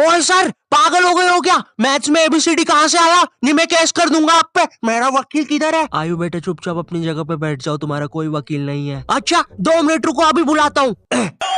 ओए सर पागल हो गए हो क्या मैथ्स में एबीसीडी कहाँ से आया नहीं मैं कैश कर दूंगा आप पे मेरा वकील किधर है आयु बेटे चुपचाप अपनी जगह पे बैठ जाओ तुम्हारा कोई वकील नहीं है अच्छा दो मिनट रुको अभी बुलाता हूँ